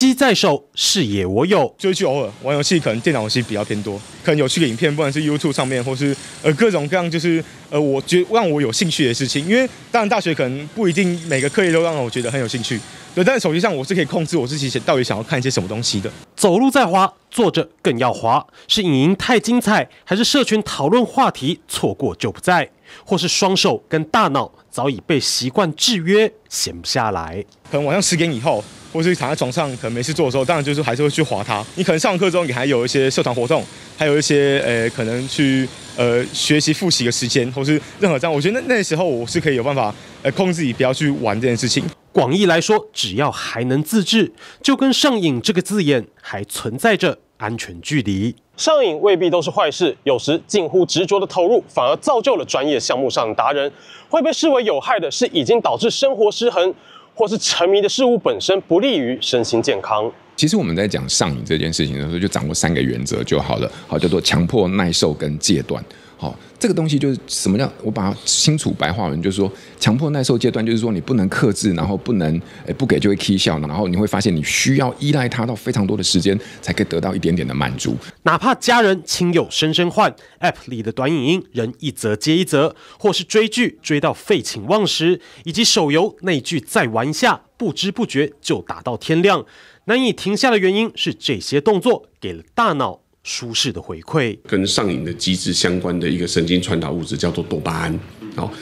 机在手，视野我有。就剧去偶尔玩游戏，可能电脑游戏比较偏多。可能有趣的影片，不管是 YouTube 上面，或是呃各种各样，就是呃我觉让我有兴趣的事情。因为当然大学可能不一定每个课业都让我觉得很有兴趣。对，但是手机上我是可以控制我自己到底想要看一些什么东西的。走路在滑，坐着更要滑。是影音太精彩，还是社群讨论话题错过就不在，或是双手跟大脑早已被习惯制约，闲不下来？可能晚上十点以后。或是躺在床上可能没事做的时候，当然就是还是会去划它。你可能上课之后，你还有一些社团活动，还有一些呃可能去呃学习复习的时间，或是任何这样，我觉得那那时候我是可以有办法呃控制自己不要去玩这件事情。广义来说，只要还能自制，就跟“上瘾”这个字眼还存在着安全距离。上瘾未必都是坏事，有时近乎执着的投入反而造就了专业项目上的达人。会被视为有害的是已经导致生活失衡。或是沉迷的事物本身不利于身心健康。其实我们在讲上瘾这件事情的时候，就掌握三个原则就好了。好，叫做强迫耐受跟戒断。好，这个东西就是什么叫？我把它清楚白话文就是说，强迫耐受阶段就是说，你不能克制，然后不能，诶，不给就会 k 笑，然后你会发现你需要依赖他到非常多的时间，才可以得到一点点的满足。哪怕家人亲友声声唤，App 里的短影音，人一则接一则，或是追剧追到废寝忘食，以及手游那句再玩下，不知不觉就打到天亮，难以停下的原因是这些动作给了大脑。舒适的回馈，跟上瘾的机制相关的一个神经传导物质叫做多巴胺。好，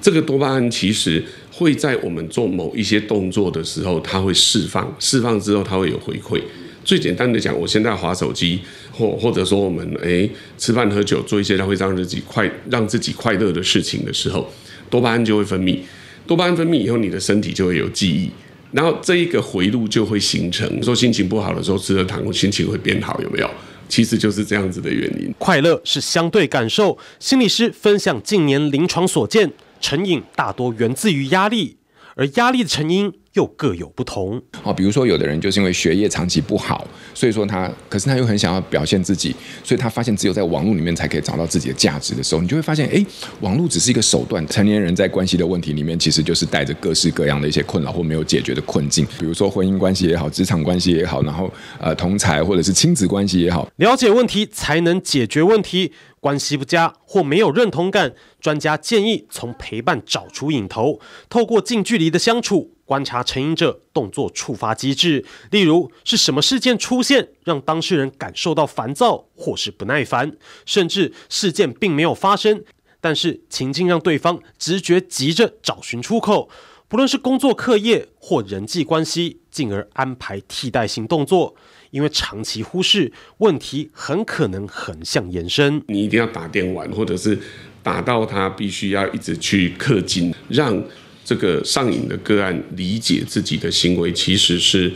这个多巴胺其实会在我们做某一些动作的时候，它会释放，释放之后它会有回馈。最简单的讲，我现在划手机，或或者说我们诶吃饭喝酒，做一些让会让自己快让自己快乐的事情的时候，多巴胺就会分泌。多巴胺分泌以后，你的身体就会有记忆，然后这一个回路就会形成。说心情不好的时候吃了糖，心情会变好，有没有？其实就是这样子的原因。快乐是相对感受。心理师分享近年临床所见，成瘾大多源自于压力，而压力的成因。又各有不同哦，比如说有的人就是因为学业长期不好，所以说他，可是他又很想要表现自己，所以他发现只有在网络里面才可以找到自己的价值的时候，你就会发现，哎，网络只是一个手段。成年人在关系的问题里面，其实就是带着各式各样的一些困扰或没有解决的困境，比如说婚姻关系也好，职场关系也好，然后呃，同才或者是亲子关系也好，了解问题才能解决问题。关系不佳或没有认同感，专家建议从陪伴找出引头，透过近距离的相处。观察成瘾者动作触发机制，例如是什么事件出现让当事人感受到烦躁或是不耐烦，甚至事件并没有发生，但是情境让对方直觉急着找寻出口。不论是工作、课业或人际关系，进而安排替代性动作，因为长期忽视问题，很可能横向延伸。你一定要打电玩，或者是打到他必须要一直去氪金，让。这个上瘾的个案理解自己的行为，其实是，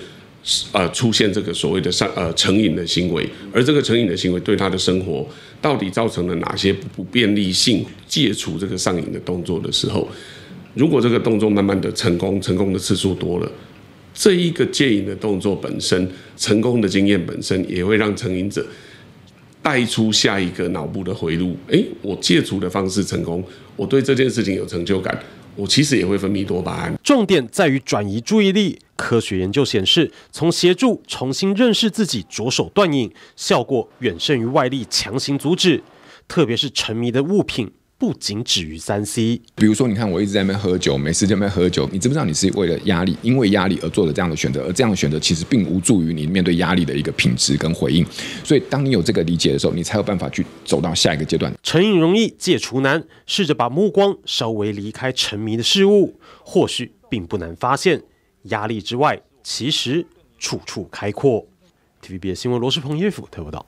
呃，出现这个所谓的上呃成瘾的行为，而这个成瘾的行为对他的生活到底造成了哪些不便利性？戒除这个上瘾的动作的时候，如果这个动作慢慢的成功，成功的次数多了，这一个戒瘾的动作本身成功的经验本身，也会让成瘾者带出下一个脑部的回路。诶，我戒除的方式成功，我对这件事情有成就感。我其实也会分泌多巴胺，重点在于转移注意力。科学研究显示，从协助重新认识自己着手断瘾，效果远胜于外力强行阻止，特别是沉迷的物品。不仅止于三 C，比如说，你看我一直在那边喝酒，没时间那边喝酒，你知不知道你是为了压力，因为压力而做的这样的选择，而这样的选择其实并无助于你面对压力的一个品质跟回应。所以，当你有这个理解的时候，你才有办法去走到下一个阶段。成瘾容易戒除难，试着把目光稍微离开沉迷的事物，或许并不难发现，压力之外，其实处处开阔。TVB 新闻罗世鹏、叶甫特报道。